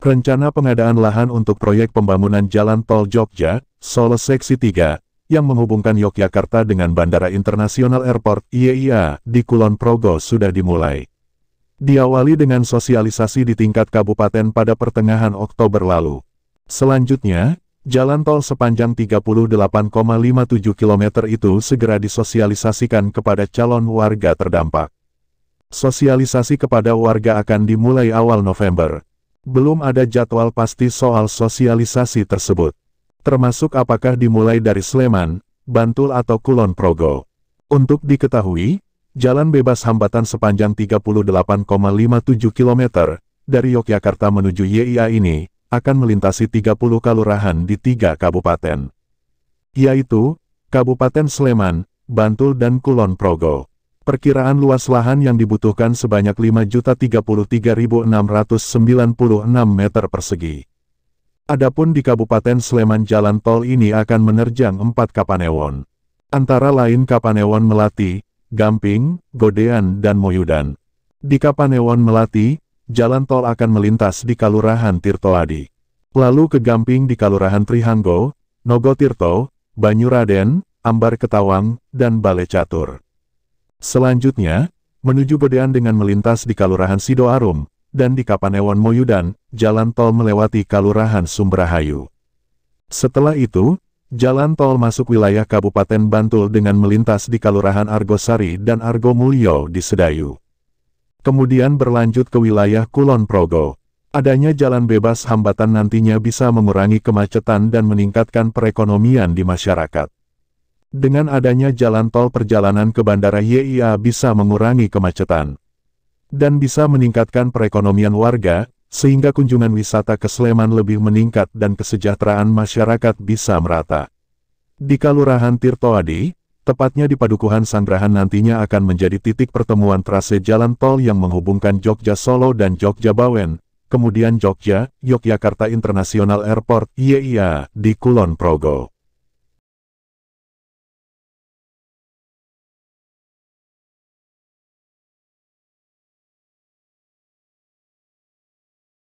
Rencana pengadaan lahan untuk proyek pembangunan jalan tol Jogja, Solo Seksi 3, yang menghubungkan Yogyakarta dengan Bandara Internasional Airport IEIA di Kulon Progo sudah dimulai. Diawali dengan sosialisasi di tingkat kabupaten pada pertengahan Oktober lalu. Selanjutnya, jalan tol sepanjang 38,57 km itu segera disosialisasikan kepada calon warga terdampak. Sosialisasi kepada warga akan dimulai awal November, belum ada jadwal pasti soal sosialisasi tersebut. Termasuk apakah dimulai dari Sleman, Bantul atau Kulon Progo. Untuk diketahui, jalan bebas hambatan sepanjang 38,57 km dari Yogyakarta menuju YIA ini akan melintasi 30 kalurahan di tiga kabupaten. Yaitu, Kabupaten Sleman, Bantul dan Kulon Progo. Perkiraan luas lahan yang dibutuhkan sebanyak 5.033.696 meter persegi. Adapun di Kabupaten Sleman jalan tol ini akan menerjang empat Kapanewon. Antara lain Kapanewon Melati, Gamping, Godean dan Moyudan. Di Kapanewon Melati, jalan tol akan melintas di Kalurahan Tirtoadi. Lalu ke Gamping di Kalurahan Trihanggo, Nogotirto, Banyuraden, Ambar Ketawang, dan Bale Catur. Selanjutnya, menuju Bedean dengan melintas di Kalurahan Sidoarum, dan di Kapanewon Moyudan, jalan tol melewati Kalurahan Sumberahayu. Setelah itu, jalan tol masuk wilayah Kabupaten Bantul dengan melintas di Kalurahan Argosari dan Argo Mulyo di Sedayu. Kemudian berlanjut ke wilayah Kulon Progo. Adanya jalan bebas hambatan nantinya bisa mengurangi kemacetan dan meningkatkan perekonomian di masyarakat. Dengan adanya jalan tol perjalanan ke Bandara YIA bisa mengurangi kemacetan dan bisa meningkatkan perekonomian warga, sehingga kunjungan wisata ke Sleman lebih meningkat dan kesejahteraan masyarakat bisa merata. Di Kalurahan Tirtoadi, tepatnya di Padukuhan Sanggrahan nantinya akan menjadi titik pertemuan trase jalan tol yang menghubungkan Jogja Solo dan Jogja Bawen, kemudian Jogja, Yogyakarta International Airport, YIA, di Kulon Progo.